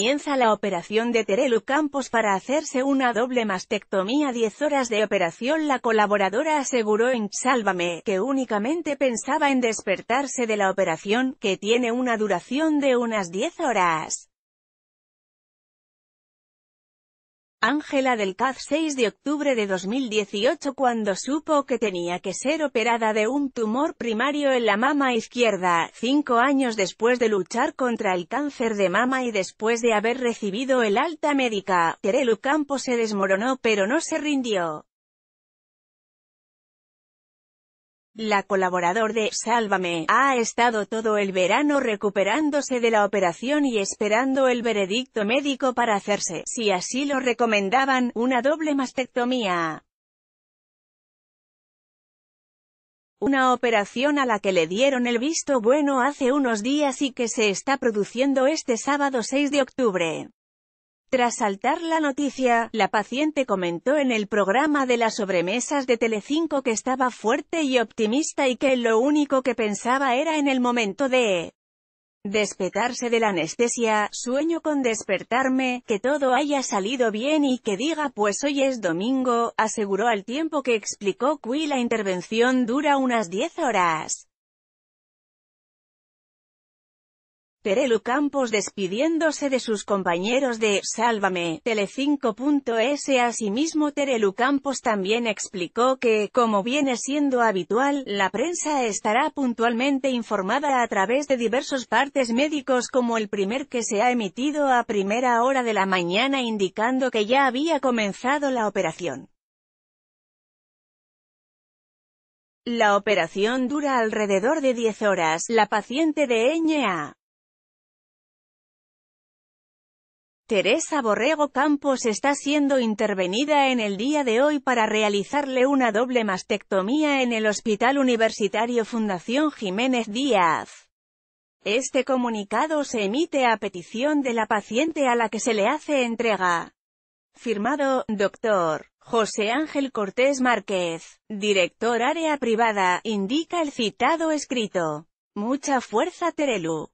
comienza la operación de Terelu Campos para hacerse una doble mastectomía 10 horas de operación la colaboradora aseguró en Sálvame, que únicamente pensaba en despertarse de la operación, que tiene una duración de unas 10 horas. Ángela del CAF 6 de octubre de 2018 cuando supo que tenía que ser operada de un tumor primario en la mama izquierda, cinco años después de luchar contra el cáncer de mama y después de haber recibido el alta médica, Terelu Campo se desmoronó pero no se rindió. La colaboradora de Sálvame ha estado todo el verano recuperándose de la operación y esperando el veredicto médico para hacerse, si así lo recomendaban, una doble mastectomía. Una operación a la que le dieron el visto bueno hace unos días y que se está produciendo este sábado 6 de octubre. Tras saltar la noticia, la paciente comentó en el programa de las sobremesas de Telecinco que estaba fuerte y optimista y que lo único que pensaba era en el momento de despetarse de la anestesia, sueño con despertarme, que todo haya salido bien y que diga pues hoy es domingo, aseguró al tiempo que explicó que la intervención dura unas 10 horas. Terelu Campos despidiéndose de sus compañeros de Sálvame, Telecinco.es Asimismo Terelu Campos también explicó que, como viene siendo habitual, la prensa estará puntualmente informada a través de diversos partes médicos como el primer que se ha emitido a primera hora de la mañana indicando que ya había comenzado la operación. La operación dura alrededor de 10 horas. La paciente de A. Teresa Borrego Campos está siendo intervenida en el día de hoy para realizarle una doble mastectomía en el Hospital Universitario Fundación Jiménez Díaz. Este comunicado se emite a petición de la paciente a la que se le hace entrega. Firmado, doctor José Ángel Cortés Márquez, director área privada, indica el citado escrito. Mucha fuerza Terelu.